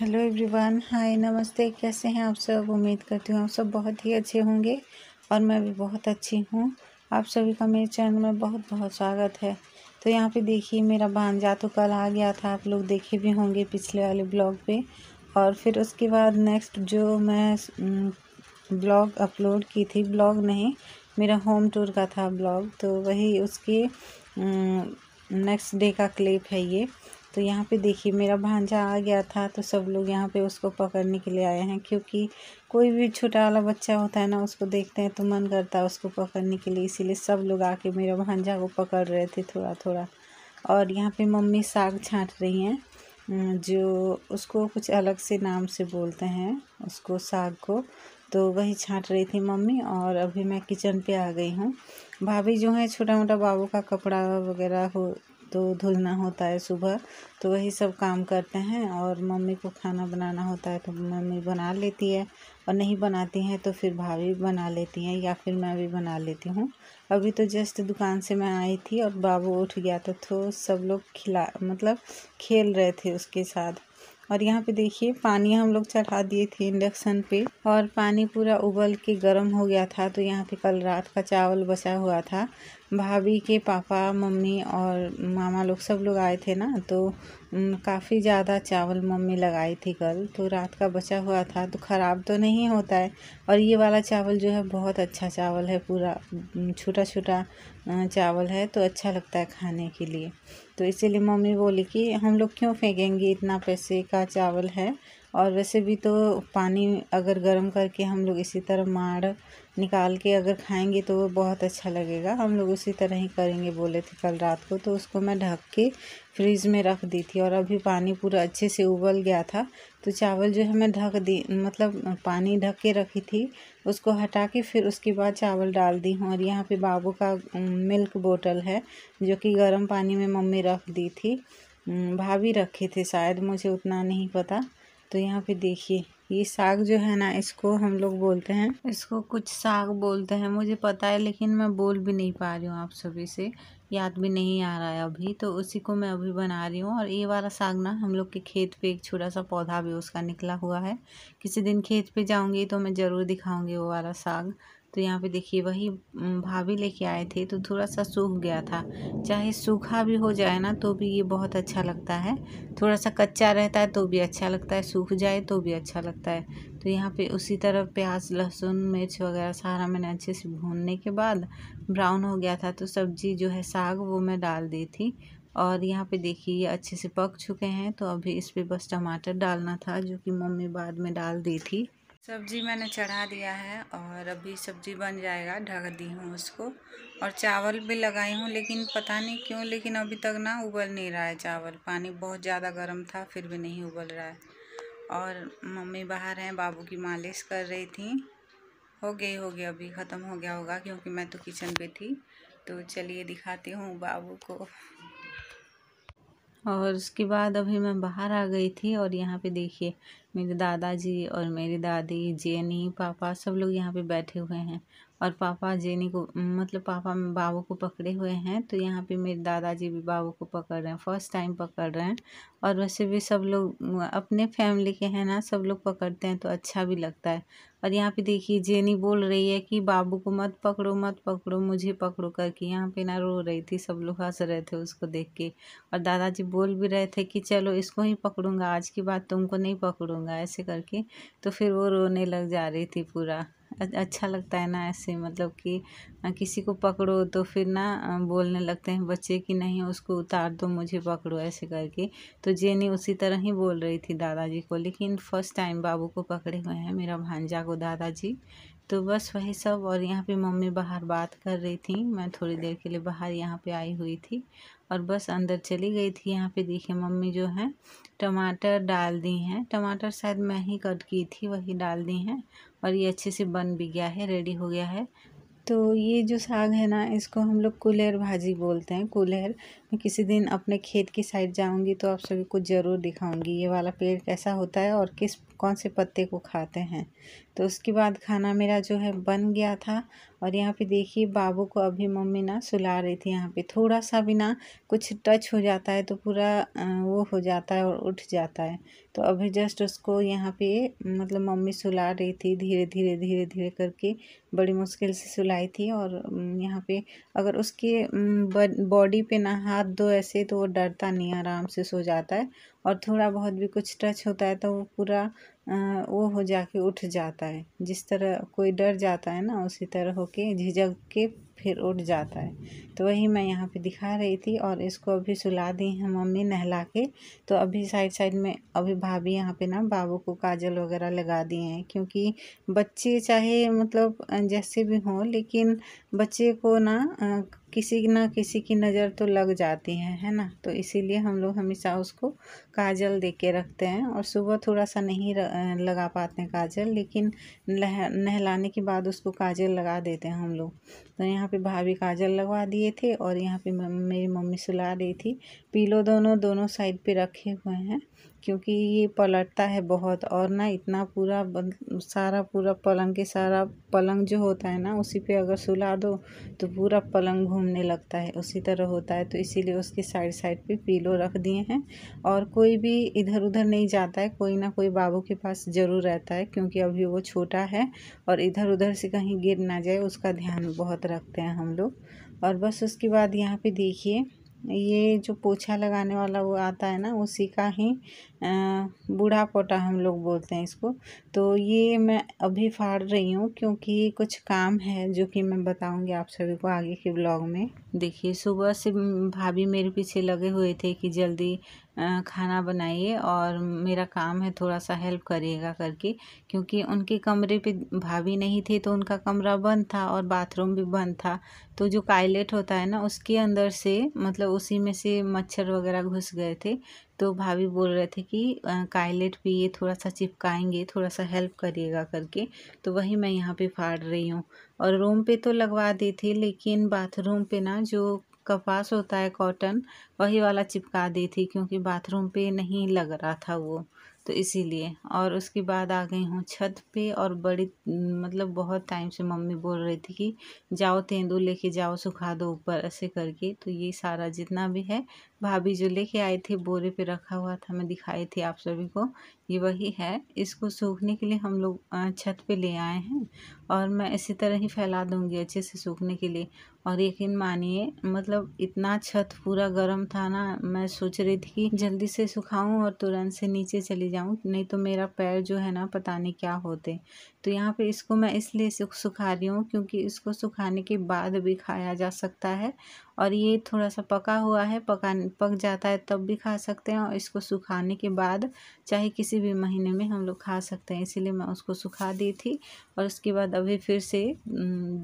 hello everyone hi नमस्ते कैसे हैं आप सब उम्मीद करती हूँ आप सब बहुत ही अच्छे होंगे और मैं भी बहुत अच्छी हूँ आप सभी का मेरे चैनल में बहुत बहुत स्वागत है तो यहाँ पे देखिए मेरा भांजा तो कल आ गया था आप लोग देखे भी होंगे पिछले वाले ब्लॉग पे और फिर उसके बाद नेक्स्ट जो मैं ब्लॉग अपलोड की थी ब्लॉग नहीं मेरा होम टूर का था ब्लॉग तो वही उसके नेक्स्ट डे का क्लिप है ये तो यहाँ पे देखिए मेरा भांजा आ गया था तो सब लोग यहाँ पे उसको पकड़ने के लिए आए हैं क्योंकि कोई भी छोटा वाला बच्चा होता है ना उसको देखते हैं तो मन करता है उसको पकड़ने के लिए इसीलिए सब लोग आके मेरा भांजा को पकड़ रहे थे थोड़ा थोड़ा और यहाँ पे मम्मी साग छाँट रही हैं जो उसको कुछ अलग से नाम से बोलते हैं उसको साग को तो वही छाँट रही थी मम्मी और अभी मैं किचन पे आ गई हूँ भाभी जो है छोटा मोटा बाबू का कपड़ा वगैरह हो तो धुलना होता है सुबह तो वही सब काम करते हैं और मम्मी को खाना बनाना होता है तो मम्मी बना लेती है और नहीं बनाती हैं तो फिर भाभी बना लेती हैं या फिर मैं भी बना लेती हूँ अभी तो जस्ट दुकान से मैं आई थी और बाबू उठ गया था तो सब लोग खिला मतलब खेल रहे थे उसके साथ और यहाँ पे देखिए पानी हम लोग चढ़ा दिए थे इंडक्शन पे और पानी पूरा उबल के गर्म हो गया था तो यहाँ पे कल रात का चावल बचा हुआ था भाभी के पापा मम्मी और मामा लोग सब लोग आए थे ना तो काफ़ी ज़्यादा चावल मम्मी लगाई थी कल तो रात का बचा हुआ था तो ख़राब तो नहीं होता है और ये वाला चावल जो है बहुत अच्छा चावल है पूरा छोटा छोटा चावल है तो अच्छा लगता है खाने के लिए तो इसीलिए मम्मी बोली कि हम लोग क्यों फेंकेंगे इतना पैसे का चावल है और वैसे भी तो पानी अगर गर्म करके हम लोग इसी तरह माड़ निकाल के अगर खाएंगे तो वो बहुत अच्छा लगेगा हम लोग उसी तरह ही करेंगे बोले थे कल रात को तो उसको मैं ढक के फ्रिज में रख दी थी और अभी पानी पूरा अच्छे से उबल गया था तो चावल जो है मैं ढक दी मतलब पानी ढक के रखी थी उसको हटा के फिर उसके बाद चावल डाल दी हूँ और यहाँ पे बाबू का मिल्क बोतल है जो कि गर्म पानी में मम्मी रख दी थी भाभी रखे थे शायद मुझे उतना नहीं पता तो यहाँ पे देखिए ये साग जो है ना इसको हम लोग बोलते हैं इसको कुछ साग बोलते हैं मुझे पता है लेकिन मैं बोल भी नहीं पा रही हूँ आप सभी से याद भी नहीं आ रहा है अभी तो उसी को मैं अभी बना रही हूँ और ये वाला साग ना हम लोग के खेत पे एक छोटा सा पौधा भी उसका निकला हुआ है किसी दिन खेत पे जाऊँगी तो मैं ज़रूर दिखाऊँगी वो वाला साग तो यहाँ पे देखिए वही भाभी लेके आए थे तो थोड़ा सा सूख गया था चाहे सूखा भी हो जाए ना तो भी ये बहुत अच्छा लगता है थोड़ा सा कच्चा रहता है तो भी अच्छा लगता है सूख जाए तो भी अच्छा लगता है तो यहाँ पे उसी तरह प्याज लहसुन मिर्च वगैरह सारा मैंने अच्छे से भूनने के बाद ब्राउन हो गया था तो सब्ज़ी जो है साग वो मैं डाल दी थी और यहाँ पे देखिए ये अच्छे से पक चुके हैं तो अभी इस पर बस टमाटर डालना था जो कि मम्मी बाद में डाल दी थी सब्ज़ी मैंने चढ़ा दिया है और अभी सब्ज़ी बन जाएगा ढक दी हूँ उसको और चावल भी लगाई हूँ लेकिन पता नहीं क्यों लेकिन अभी तक ना उबल नहीं रहा है चावल पानी बहुत ज़्यादा गर्म था फिर भी नहीं उबल रहा है और मम्मी बाहर हैं बाबू की मालिश कर रही थी हो गई होगी अभी ख़त्म हो गया होगा क्योंकि मैं तो किचन पे थी तो चलिए दिखाती हूँ बाबू को और उसके बाद अभी मैं बाहर आ गई थी और यहाँ पे देखिए मेरे दादाजी और मेरी दादी जेनी पापा सब लोग यहाँ पे बैठे हुए हैं और पापा जेनी को मतलब पापा बाबू को पकड़े हुए हैं तो यहाँ पे मेरे दादाजी भी बाबू को पकड़ रहे हैं फर्स्ट टाइम पकड़ रहे हैं और वैसे भी सब लोग अपने फैमिली के हैं ना सब लोग पकड़ते हैं तो अच्छा भी लगता है और यहाँ पे देखिए जेनी बोल रही है कि बाबू को मत पकड़ो मत पकड़ो मुझे पकड़ो करके यहाँ पे ना रो रही थी सब लोग हंस रहे थे उसको देख के और दादाजी बोल भी रहे थे कि चलो इसको ही पकड़ूंगा आज की बात तुमको नहीं पकड़ूंगा ऐसे करके तो फिर वो रोने लग जा रही थी पूरा अच्छा लगता है ना ऐसे मतलब कि किसी को पकड़ो तो फिर ना बोलने लगते हैं बच्चे कि नहीं उसको उतार दो मुझे पकड़ो ऐसे करके तो जेनी उसी तरह ही बोल रही थी दादाजी को लेकिन फर्स्ट टाइम बाबू को पकड़े हुए हैं मेरा भांजा को दादाजी तो बस वही सब और यहाँ पे मम्मी बाहर बात कर रही थी मैं थोड़ी देर के लिए बाहर यहाँ पे आई हुई थी और बस अंदर चली गई थी यहाँ पे देखिए मम्मी जो है टमाटर डाल दी हैं टमाटर शायद मैं ही कट की थी वही डाल दी हैं और ये अच्छे से बन भी गया है रेडी हो गया है तो ये जो साग है ना इसको हम लोग कुलहर भाजी बोलते हैं कुलहर मैं किसी दिन अपने खेत की साइड जाऊंगी तो आप सभी को ज़रूर दिखाऊंगी ये वाला पेड़ कैसा होता है और किस कौन से पत्ते को खाते हैं तो उसके बाद खाना मेरा जो है बन गया था और यहाँ पे देखिए बाबू को अभी मम्मी ना सुला रही थी यहाँ पे थोड़ा सा भी ना कुछ टच हो जाता है तो पूरा वो हो जाता है और उठ जाता है तो अभी जस्ट उसको यहाँ पे मतलब मम्मी सुला रही थी धीरे धीरे धीरे धीरे करके बड़ी मुश्किल से सुलाई थी और यहाँ पे अगर उसके बॉडी पे ना हाथ दो ऐसे तो वो डरता नहीं आराम से सो जाता है और थोड़ा बहुत भी कुछ टच होता है तो वो पूरा वो हो जाके उठ जाता है जिस तरह कोई डर जाता है ना उसी तरह होके झिझक के फिर उठ जाता है तो वही मैं यहाँ पे दिखा रही थी और इसको अभी सुला दी हैं मम्मी नहला के तो अभी साइड साइड में अभी भाभी यहाँ पे ना बाबू को काजल वगैरह लगा दिए हैं क्योंकि बच्चे चाहे मतलब जैसे भी हों लेकिन बच्चे को ना किसी ना किसी की नज़र तो लग जाती है है ना तो इसीलिए हम लोग हमेशा उसको काजल दे के रखते हैं और सुबह थोड़ा सा नहीं लगा पाते हैं काजल लेकिन नहलाने के बाद उसको काजल लगा देते हैं हम लोग तो यहाँ यहाँ पे भाभी काजल लगवा दिए थे और यहाँ पे मेरी मम्मी सुला रही थी पीलो दोनों दोनों साइड पे रखे हुए हैं क्योंकि ये पलटता है बहुत और ना इतना पूरा सारा पूरा पलंग के सारा पलंग जो होता है ना उसी पे अगर सुला दो तो पूरा पलंग घूमने लगता है उसी तरह होता है तो इसीलिए उसके साइड साइड पे पीलो रख दिए हैं और कोई भी इधर उधर नहीं जाता है कोई ना कोई बाबू के पास ज़रूर रहता है क्योंकि अभी वो छोटा है और इधर उधर से कहीं गिर ना जाए उसका ध्यान बहुत रखते हैं हम लोग और बस उसके बाद यहाँ पर देखिए ये जो पोछा लगाने वाला वो आता है ना उसी का ही बूढ़ा पोटा हम लोग बोलते हैं इसको तो ये मैं अभी फाड़ रही हूँ क्योंकि कुछ काम है जो कि मैं बताऊँगी आप सभी को आगे के ब्लॉग में देखिए सुबह से भाभी मेरे पीछे लगे हुए थे कि जल्दी खाना बनाइए और मेरा काम है थोड़ा सा हेल्प करिएगा करके क्योंकि उनके कमरे पे भाभी नहीं थे तो उनका कमरा बंद था और बाथरूम भी बंद था तो जो काइलेट होता है ना उसके अंदर से मतलब उसी में से मच्छर वगैरह घुस गए थे तो भाभी बोल रहे थे कि काइलेट पे ये थोड़ा सा चिपकाएंगे थोड़ा सा हेल्प करिएगा करके तो वही मैं यहाँ पे फाड़ रही हूँ और रूम पे तो लगवा दी थी लेकिन बाथरूम पे ना जो कपास होता है कॉटन वही वाला चिपका दी थी क्योंकि बाथरूम पे नहीं लग रहा था वो तो इसीलिए और उसके बाद आ गई हूँ छत पे और बड़ी मतलब बहुत टाइम से मम्मी बोल रही थी कि जाओ तेंदू लेके जाओ सुखा दो ऊपर ऐसे करके तो ये सारा जितना भी है भाभी जो लेके आए थे बोरे पे रखा हुआ था मैं दिखाई थी आप सभी को ये वही है इसको सूखने के लिए हम लोग छत पे ले आए हैं और मैं इसी तरह ही फैला दूँगी अच्छे से सूखने के लिए और यकीन मानिए मतलब इतना छत पूरा गर्म था ना मैं सोच रही थी कि जल्दी से सुखाऊं और तुरंत से नीचे चली जाऊं नहीं तो मेरा पैर जो है ना पता नहीं क्या होते तो यहाँ पे इसको मैं इसलिए सुखा रही हूँ क्योंकि इसको सुखाने के बाद भी खाया जा सकता है और ये थोड़ा सा पका हुआ है पका पक जाता है तब भी खा सकते हैं और इसको सुखाने के बाद चाहे किसी भी महीने में हम लोग खा सकते हैं इसीलिए मैं उसको सुखा दी थी और उसके बाद अभी फिर से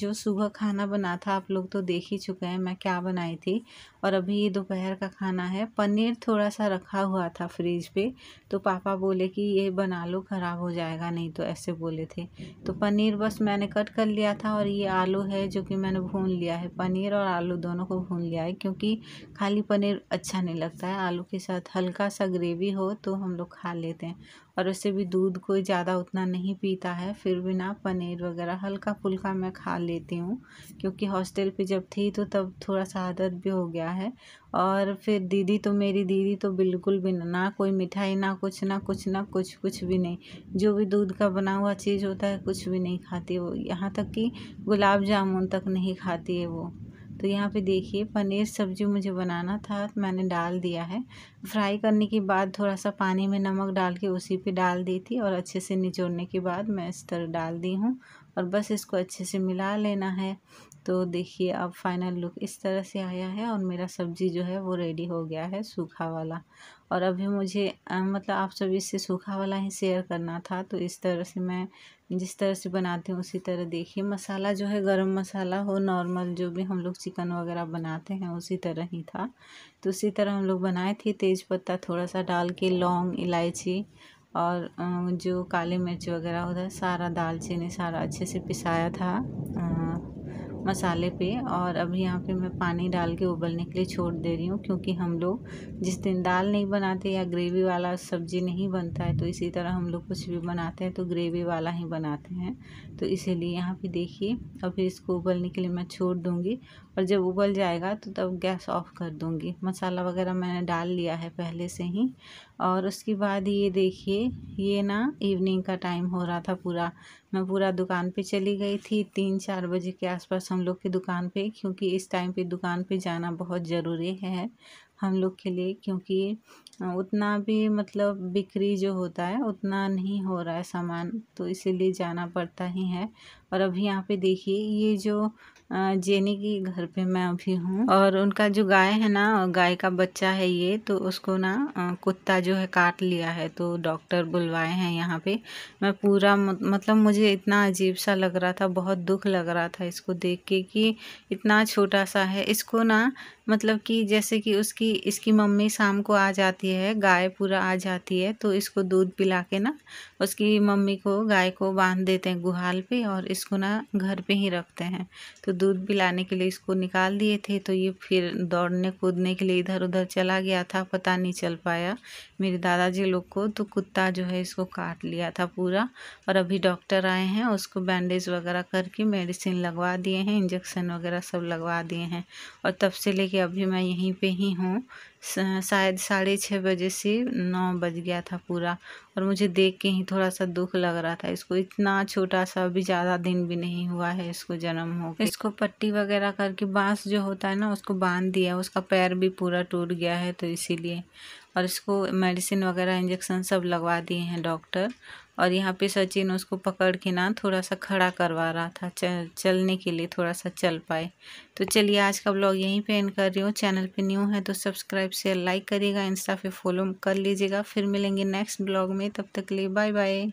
जो सुबह खाना बना था आप लोग तो देख ही चुके हैं मैं क्या बनाई थी और अभी ये दोपहर का खाना है पनीर थोड़ा सा रखा हुआ था फ्रिज पर तो पापा बोले कि ये बना लो ख़राब हो जाएगा नहीं तो ऐसे बोले थे तो पनीर बस मैंने कट कर लिया था और ये आलू है जो कि मैंने भून लिया है पनीर और आलू दोनों को भून लिया है क्योंकि खाली पनीर अच्छा नहीं लगता है आलू के साथ हल्का सा ग्रेवी हो तो हम लोग खा लेते हैं और उससे भी दूध कोई ज़्यादा उतना नहीं पीता है फिर भी ना पनीर वगैरह हल्का फुल्का मैं खा लेती हूँ क्योंकि हॉस्टल पे जब थी तो तब थोड़ा सा आदत भी हो गया है और फिर दीदी तो मेरी दीदी तो बिल्कुल भी ना कोई मिठाई ना कुछ ना कुछ ना कुछ कुछ भी नहीं जो भी दूध का बना हुआ चीज़ होता है कुछ भी नहीं खाती वो यहाँ तक कि गुलाब जामुन तक नहीं खाती है वो तो यहाँ पे देखिए पनीर सब्जी मुझे बनाना था तो मैंने डाल दिया है फ्राई करने के बाद थोड़ा सा पानी में नमक डाल के उसी पे डाल दी थी और अच्छे से निचोड़ने के बाद मैं इस तरह डाल दी हूँ और बस इसको अच्छे से मिला लेना है तो देखिए अब फाइनल लुक इस तरह से आया है और मेरा सब्ज़ी जो है वो रेडी हो गया है सूखा वाला और अभी मुझे आ, मतलब आप सभी से सूखा वाला ही शेयर करना था तो इस तरह से मैं जिस तरह से बनाती हूँ उसी तरह देखिए मसाला जो है गरम मसाला हो नॉर्मल जो भी हम लोग चिकन वगैरह बनाते हैं उसी तरह ही था तो उसी तरह हम लोग बनाए थे तेज़पत्ता थोड़ा सा डाल के लौंग इलायची और जो काली मिर्च वगैरह होता है सारा दालचीनी सारा अच्छे से पिसाया था मसाले पे और अब यहाँ पे मैं पानी डाल के उबलने के लिए छोड़ दे रही हूँ क्योंकि हम लोग जिस दिन दाल नहीं बनाते या ग्रेवी वाला सब्जी नहीं बनता है तो इसी तरह हम लोग कुछ भी बनाते हैं तो ग्रेवी वाला ही बनाते हैं तो इसीलिए यहाँ पे देखिए अभी इसको उबलने के लिए मैं छोड़ दूँगी और जब उबल जाएगा तो तब गैस ऑफ कर दूँगी मसाला वगैरह मैंने डाल लिया है पहले से ही और उसके बाद ये देखिए ये ना इवनिंग का टाइम हो रहा था पूरा मैं पूरा दुकान पे चली गई थी तीन चार बजे के आसपास हम लोग की दुकान पे क्योंकि इस टाइम पे दुकान पे जाना बहुत ज़रूरी है हम लोग के लिए क्योंकि उतना भी मतलब बिक्री जो होता है उतना नहीं हो रहा है सामान तो इसीलिए जाना पड़ता ही है और अभी यहाँ पे देखिए ये जो जेनी की घर पे मैं अभी हूँ और उनका जो गाय है ना गाय का बच्चा है ये तो उसको ना कुत्ता जो है काट लिया है तो डॉक्टर बुलवाए हैं यहाँ पे मैं पूरा मतलब मुझे इतना अजीब सा लग रहा था बहुत दुख लग रहा था इसको देख के कि इतना छोटा सा है इसको ना मतलब कि जैसे कि उसकी इसकी मम्मी शाम को आ जाती है गाय पूरा आ जाती है तो इसको दूध पिला के ना उसकी मम्मी को गाय को बांध देते हैं गुहाल पे और इसको ना घर पे ही रखते हैं तो दूध पिलाने के लिए इसको निकाल दिए थे तो ये फिर दौड़ने कूदने के लिए इधर उधर चला गया था पता नहीं चल पाया मेरे दादाजी लोग को तो कुत्ता जो है इसको काट लिया था पूरा और अभी डॉक्टर आए हैं उसको बैंडेज वगैरह करके मेडिसिन लगवा दिए हैं इंजेक्शन वगैरह सब लगवा दिए हैं और तब से लेके अभी मैं यहीं पे ही हूँ हूँ शायद साढ़े छः बजे से नौ बज गया था पूरा और मुझे देख के ही थोड़ा सा दुख लग रहा था इसको इतना छोटा सा अभी ज़्यादा दिन भी नहीं हुआ है इसको जन्म हो इसको पट्टी वगैरह करके बांस जो होता है ना उसको बांध दिया उसका पैर भी पूरा टूट गया है तो इसीलिए और इसको मेडिसिन वगैरह इंजेक्शन सब लगवा दिए हैं डॉक्टर और यहाँ पे सचिन उसको पकड़ के ना थोड़ा सा खड़ा करवा रहा था चल, चलने के लिए थोड़ा सा चल पाए तो चलिए आज का ब्लॉग यहीं पे एंड कर रही हूँ चैनल पे न्यू है तो सब्सक्राइब से लाइक करिएगा इंस्टा पे फॉलो कर लीजिएगा फिर मिलेंगे नेक्स्ट ब्लॉग में तब तक लिए बाय बाय